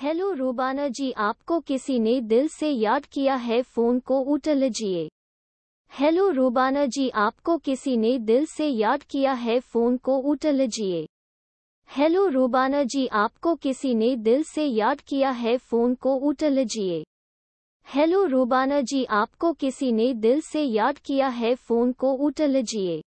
hello रूबाना जी आपको किसी ने दिल से याद किया है फोन को उठा लीजिए हेलो रूबाना जी आपको किसी ने दिल से याद किया है फोन को उठा लीजिए हेलो रूबाना जी आपको किसी ने दिल से याद किया है फोन को उठा लीजिए हेलो रूबाना जी आपको किसी ने दिल से याद किया है फोन को उठा लीजिए